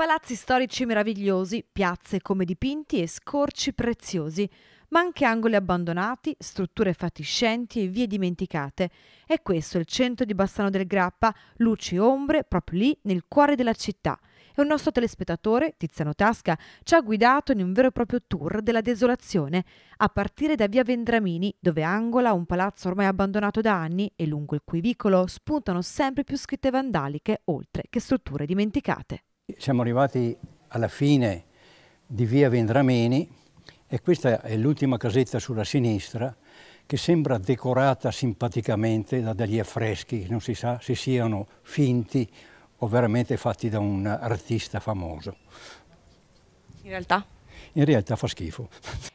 Palazzi storici meravigliosi, piazze come dipinti e scorci preziosi, ma anche angoli abbandonati, strutture fatiscenti e vie dimenticate. E questo è il centro di Bassano del Grappa, luci e ombre proprio lì nel cuore della città. E un nostro telespettatore, Tiziano Tasca, ci ha guidato in un vero e proprio tour della desolazione, a partire da via Vendramini, dove angola un palazzo ormai abbandonato da anni e lungo il cui vicolo spuntano sempre più scritte vandaliche, oltre che strutture dimenticate. Siamo arrivati alla fine di via Vendrameni e questa è l'ultima casetta sulla sinistra che sembra decorata simpaticamente da degli affreschi, non si sa se siano finti o veramente fatti da un artista famoso. In realtà? In realtà fa schifo.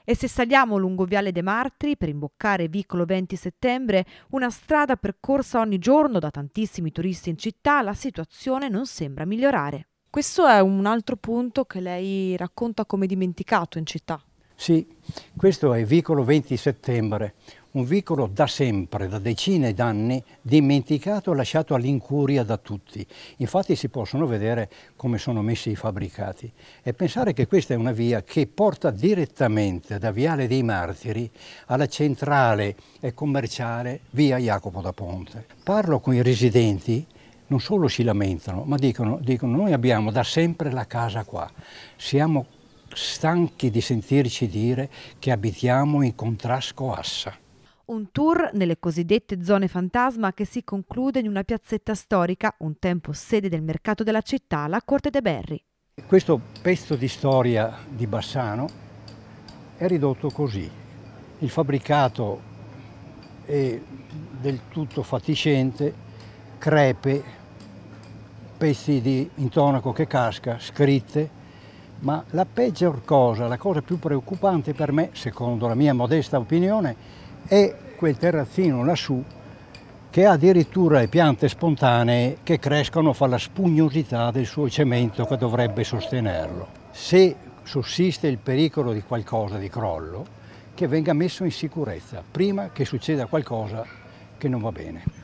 E se saliamo lungo Viale dei Martri per imboccare Vicolo 20 settembre, una strada percorsa ogni giorno da tantissimi turisti in città, la situazione non sembra migliorare. Questo è un altro punto che lei racconta come dimenticato in città. Sì, questo è il vicolo 20 settembre, un vicolo da sempre, da decine d'anni, dimenticato e lasciato all'incuria da tutti. Infatti si possono vedere come sono messi i fabbricati. E pensare che questa è una via che porta direttamente da Viale dei Martiri alla centrale e commerciale via Jacopo da Ponte. Parlo con i residenti non solo si lamentano, ma dicono, dicono noi abbiamo da sempre la casa qua, siamo stanchi di sentirci dire che abitiamo in contrasco assa. Un tour nelle cosiddette zone fantasma che si conclude in una piazzetta storica, un tempo sede del mercato della città, la Corte de Berri. Questo pezzo di storia di Bassano è ridotto così. Il fabbricato è del tutto fatiscente, crepe, pezzi di intonaco che casca, scritte, ma la peggior cosa, la cosa più preoccupante per me, secondo la mia modesta opinione, è quel terrazzino lassù che ha addirittura le piante spontanee che crescono fra la spugnosità del suo cemento che dovrebbe sostenerlo. Se sussiste il pericolo di qualcosa di crollo, che venga messo in sicurezza prima che succeda qualcosa che non va bene.